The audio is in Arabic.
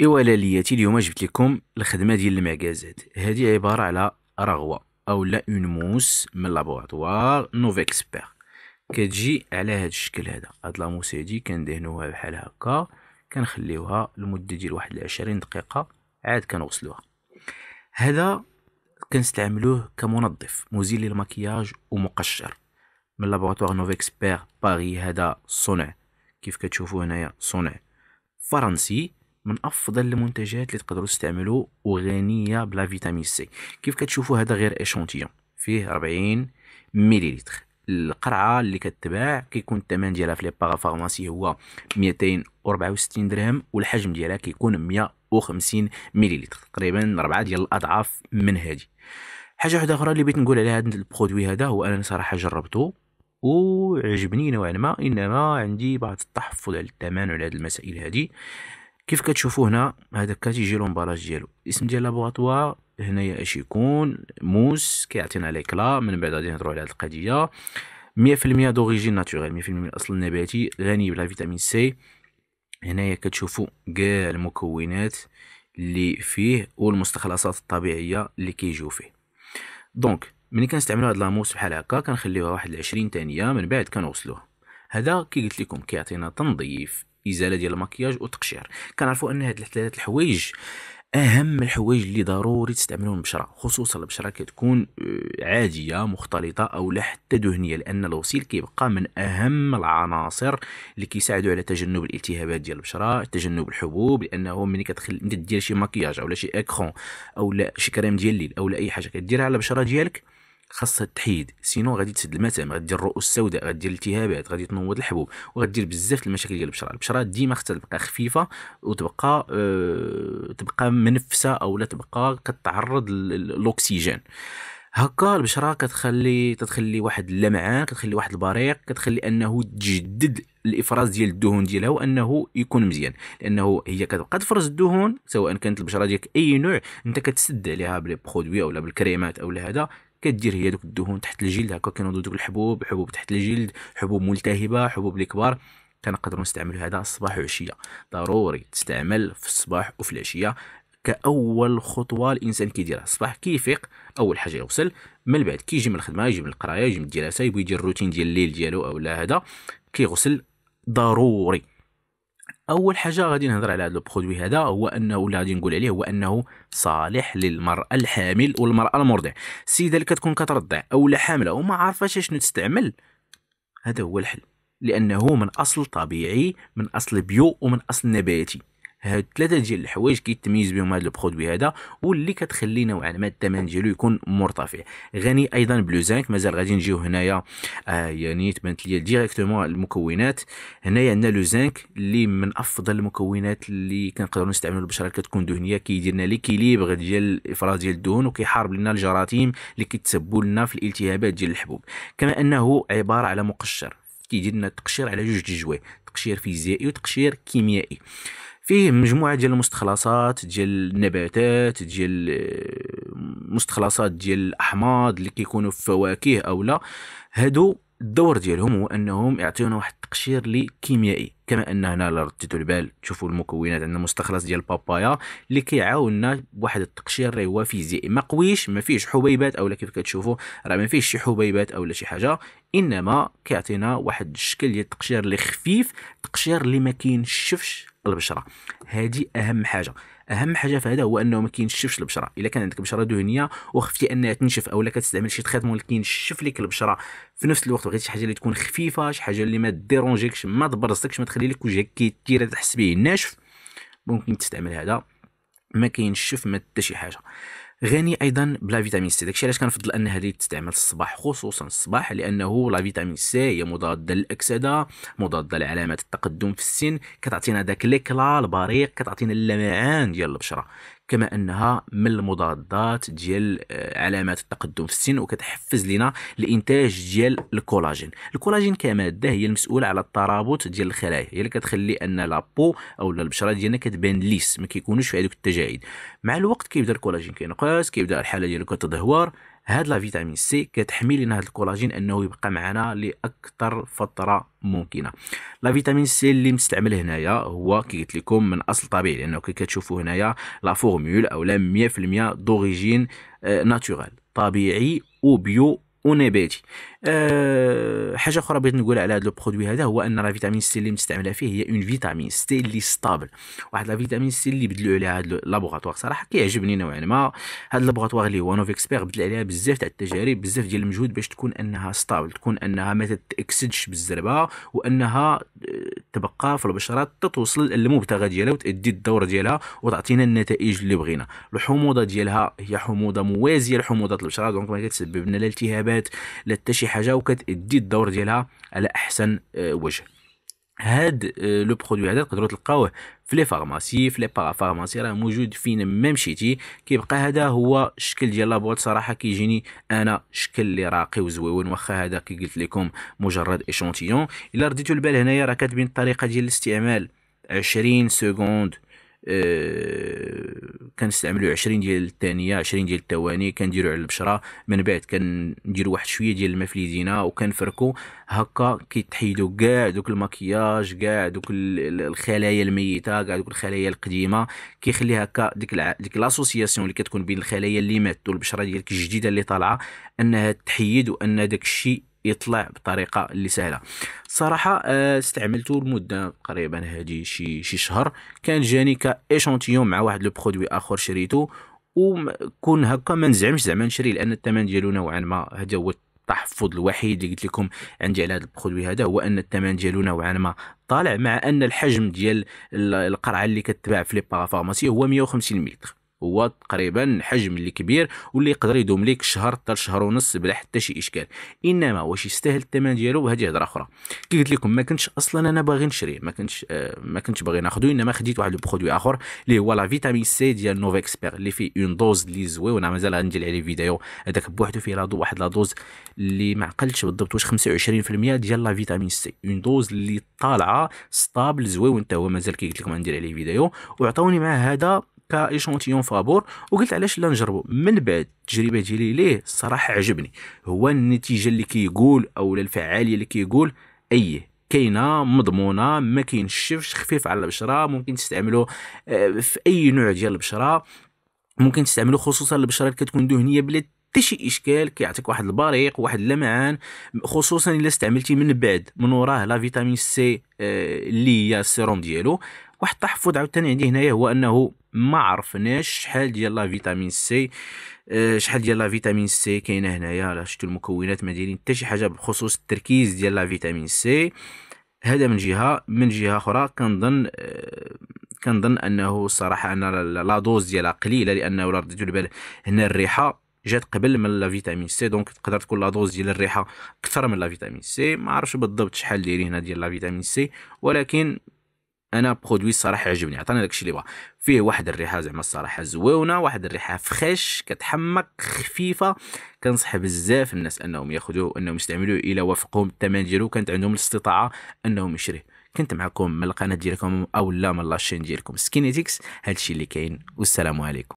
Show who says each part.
Speaker 1: ايوا ليتي اليوم جبت لكم الخدمه ديال المعكازات هذه عباره على رغوه او لا اون موس من لابوراتوار نوف اكسبير كتجي على هذا الشكل هذا هاد لا موس هادي كندهنوها بحال هكا كنخليوها لمده ديال واحد العشرين دقيقه عاد كنغسلوها هذا كنستعملوه كمنظف مزيل للمكياج ومقشر من لابوراتوار نوف اكسبير باغي هذا صنع كيف كتشوفوا هنايا صنع فرنسي من افضل المنتجات اللي تقدروا تستعملوه وغنيه بلا فيتامين سي كيف كتشوفوا هذا غير اشونتيون فيه 40 مليلتر القرعه اللي كتباع كيكون الثمن ديالها في لي فارماسي هو 264 درهم والحجم ديالها كيكون 150 مليلتر تقريبا ربعة ديال الاضعاف من هذه حاجه واحده اخرى اللي بغيت نقول على هذا البرودوي هذا هو انا صراحه جربته وعجبني نوعا ما انما عندي بعض التحفظ على الثمن وعلى هذه المسائل هذه كيف كتشوفوا هنا هذا كتيجي لومباراج ديالو الاسم ديال لابوغاتوار هنايا اش يكون موس كيعطينا ليكلا من بعد غادي نهضروا على هذه القضيه 100% دوريجين ناتوريل 100% الاصل النباتي غني بلا فيتامين سي هنايا كتشوفوا كاع المكونات اللي فيه والمستخلصات الطبيعيه اللي كيجيو فيه دونك ملي كنستعملوا هاد لاموس بحال هكا كنخليوها واحد 20 ثانيه من بعد كنغسلوها هذا كي قلت لكم كيعطينا تنظيف ازاله ديال المكياج وتقشير كنعرفوا ان هاد ثلاثه الحوايج اهم الحوايج اللي ضروري تستعملهم البشره خصوصا البشره كتكون آه، عاديه مختلطه او لا حتى دهنيه لان الغسيل كيبقى من اهم العناصر اللي كيساعدوا على تجنب الالتهابات ديال البشره تجنب الحبوب لانه ملي كتدخل انت دير شي مكياج او لا شي اكرون او لا شي كريم ديال الليل او لا اي حاجه كديرها على البشره ديالك خاصها تحيد سينو غادي تسد المتام غادي دير الرؤوس السوداء غادي دير الالتهابات غادي تنوض الحبوب وغادير بزاف المشاكل ديال البشره البشره ديما خصها تبقى خفيفه وتبقى أه تبقى منفسه او لا تبقى كتعرض للاكسجين هكا البشره كتخلي تتخلي واحد اللمعان كتخلي واحد البريق كتخلي انه تجدد الافراز ديال الدهون ديالها وانه يكون مزيان لانه هي كتبقى تفرز الدهون سواء كانت البشره ديالك اي نوع انت كتسد عليها بالبرودوي او بالكريمات اولا هذا كدير هي دوك الدهون تحت الجلد هكا كينوضوا دوك الحبوب حبوب تحت الجلد حبوب ملتهبه حبوب الكبار كنقدروا نستعملوا هذا الصباح والعشيه ضروري تستعمل في الصباح وفي العشيه كاول خطوه الانسان كيديرها الصباح كيفيق اول حاجه يوصل من بعد كيجي من الخدمه يجي من القرايه يجي من الدراسه يبغي يدير الروتين ديال الليل ديالو اولا هذا كيغسل ضروري اول حاجه غادي نهضر على هذا البرودوي هذا هو انه ولا غادي نقول عليه هو انه صالح للمراه الحامل والمراه المرضع السيده اللي كتكون كترضع او لا حامله وما عارفاش شنو تستعمل هذا هو الحل لانه من اصل طبيعي من اصل بيو ومن اصل نباتي هاد ثلاثه ديال الحوايج كيتميز بهم هذا البرودوي هذا واللي كتخلي نوعا ما الثمن ديالو يكون مرتفع غني ايضا بلو زانك مازال غادي نجيو هنايا آه يعني تبانت لي ديريكتومون المكونات هنايا عندنا لو زانك اللي من افضل المكونات اللي كنقدروا نستعملوا البشره كتكون دهنيه كيدير لنا ليكيليبر ديال الافراز ديال الدهون وكيحارب لنا الجراثيم اللي كيتسبوا لنا في الالتهابات ديال الحبوب كما انه عباره على مقشر كيدير لنا التقشير على جوج الجوي تقشير فيزيائي وتقشير كيميائي فيه مجموعه ديال المستخلصات ديال النباتات ديال آه، مستخلصات ديال الاحماض اللي كيكونوا في فواكه او لا هادو الدور ديالهم هو انهم يعطيونا واحد التقشير اللي كيميائي كما ان هنا إلا رديتو البال تشوفوا المكونات عندنا مستخلص ديال البابايا اللي كيعاوننا بواحد التقشير اللي هو فيزيائي ما قويش ما فيهش حبيبات اولا كيف كتشوفوا راه ما فيهش شي حبيبات اولا شي حاجه انما كيعطينا واحد الشكل ديال التقشير اللي خفيف تقشير اللي ما كينشفش البشره هذه اهم حاجه اهم حاجه في هذا هو انه ما كينشفش البشره الا كان عندك بشره دهنيه وخفتي انها تنشف اولا كتستعمل شي تريتمون اللي كينشف لك البشره في نفس الوقت بغيتي شي حاجه اللي تكون خفيفه شي حاجه اللي ما ديرونجيكش ما تبرزكش ما تخلي لك وجهك كيتير تحس به ناشف ممكن تستعمل هذا ما كينشف ما حتى شي حاجه غني ايضا بلا فيتامين سي داكشي علاش كنفضل ان هذه تستعمل الصباح خصوصا الصباح لانه لا فيتامين سي هي مضاده للاكسده مضاده لعلامات التقدم في السن كتعطينا داك ليكلا البريق كتعطينا اللمعان ديال البشره كما انها من المضادات ديال آه، علامات التقدم في السن وكتحفز لنا الانتاج ديال الكولاجين الكولاجين كماده هي المسؤوله على الترابط ديال الخلايا هي اللي كتخلي ان لابو او البشره ديالنا كتبان ليس ما كيكونوش في هذوك التجاعيد مع الوقت كيبدا الكولاجين كينقص كيبدا الحاله ديالو كتدهور هاد لا فيتامين سي كتحمي لنا هاد الكولاجين انه يبقى معنا لاكثر فتره ممكنه لا فيتامين سي اللي مستعمل هنايا هو كي قلت لكم من اصل طبيعي لانه كي كتشوفوا هنايا لا فورمول لا 100% دوريجين آه، ناتورال طبيعي وبيو ونباتي أه حاجه اخرى بغيت نقول على هذا البرودوي هذا هو ان لا فيتامين سي اللي مستعمله فيه هي اون فيتامين سي اللي ستابل واحد لا فيتامين سي اللي بدلوا عليها هذا لابوغاتوار صراحه كيعجبني نوعا ما هذا لابوغاتوار اللي هو نوف اكسبير بدل عليها بزاف تاع التجارب بزاف ديال المجهود باش تكون انها ستابل تكون انها ما تتاكسدش بالزربه وانها آه، تبقى في البشره تتوصل للمبتغى ديالها وتادي الدور ديالها وتعطينا النتائج اللي بغينا الحموضه ديالها هي حموضه موازيه لحموضه البشره دونك ما كتسبب لنا لا التهابات لا حتى شي حاجه وكتادي الدور ديالها على احسن آه، وجه هاد آه، لو برودوي هذا تقدروا تلقاوه في لي فارماسي في لي بارا فارماسي راه موجود فين ما مشيتي كيبقى هذا هو الشكل ديال لابوات صراحه كيجيني انا شكل اللي راقي وزويون واخا هذا كي قلت لكم مجرد اشونتيون الا رديتو البال هنايا راه كاتبين الطريقه ديال الاستعمال 20 سكوند آه، كنستعملوا 20 ديال الثانيه 20 ديال الثواني كنديروا على البشره من بعد كنديروا واحد شويه ديال الماء في اليدينا وكنفركوا هكا كيتحيدوا كاع دوك المكياج كاع دوك الخلايا الميته كاع دوك الخلايا القديمه كيخلي هكا ديك الع... ديك لاسوسياسيون اللي كتكون بين الخلايا اللي ماتت والبشره ديالك الجديده اللي طالعه انها تحيد وان داك الشيء يطلع بطريقه اللي سهله الصراحه آه، استعملته لمده تقريبا هذه شي شي شهر كان جاني كايشونتيون مع واحد لو برودوي اخر شريته وكون هكا ما نزعمش زعما نشري لان الثمن ديالو نوعا ما هذا هو التحفظ الوحيد اللي قلت لكم عندي على هذا البرودوي هذا هو ان الثمن ديالو نوعا ما طالع مع ان الحجم ديال القرعه اللي كتباع في لي بارافارماسي هو 150 متر هو تقريبا حجم اللي كبير واللي يقدر يدوم ليك شهر حتى شهر ونص بلا حتى شي اشكال انما واش يستاهل الثمن ديالو هذه هضره اخرى كي قلت لكم ما كنتش اصلا انا باغي نشري ما كنتش آه ما كنتش باغي ناخذو انما خديت واحد البرودوي اخر اللي هو لا فيتامين سي ديال نوفيكسبير اكسبير اللي فيه اون دوز اللي زويونه مازال غندير عليه فيديو هذاك بوحدو فيه لادو واحد لا دوز اللي ما عقلتش بالضبط واش 25% ديال لا فيتامين سي اون دوز اللي طالعه ستابل زويون حتى هو مازال كي قلت لكم غندير عليه فيديو وعطوني مع هذا كايشونتيون فابور وقلت علاش لا نجربو من بعد التجربه ديالي ليه الصراحه عجبني هو النتيجه اللي كيقول كي او الفعاليه اللي كيقول كي اي كاينه مضمونه ما كينشفش خفيف على البشره ممكن تستعملوه آه، في اي نوع ديال البشره ممكن تستعملو خصوصا البشره اللي كتكون دهنيه بلا حتى شي اشكال كيعطيك واحد البريق واحد اللمعان خصوصا الا استعملتي من بعد من وراه لا فيتامين سي آه، اللي هي السيروم ديالو واحد التحفظ عاوتاني عندي هنايا هو انه ما عرفناش شحال ديال لا فيتامين سي آه، شحال ديال لا فيتامين سي كاينه هنايا راه شفتوا المكونات ما دايرين حتى شي حاجه بخصوص التركيز ديال لا فيتامين سي هذا من جهه من جهه اخرى كنظن آه، كنظن انه الصراحه ان لا دوز ديالها قليله لانه راه رديتو البال هنا الريحه جات قبل من لا فيتامين سي دونك تقدر تكون لا دوز ديال الريحه اكثر من لا فيتامين سي ما عرفش بالضبط شحال دايرين هنا ديال لا فيتامين سي ولكن انا برودوي الصراحه يعجبني عطاني داكشي اللي بغا فيه واحد الريحه زعما الصراحه زويونه واحد الريحه فخيش كتحمق خفيفه كنصح بزاف الناس انهم ياخذوه انهم يستعملوه الا وافقهم الثمن ديالو كانت عندهم الاستطاعه انهم يشريه كنت معكم من القناه ديالكم او لا من لاشين ديالكم سكينيتكس هادشي اللي كاين والسلام عليكم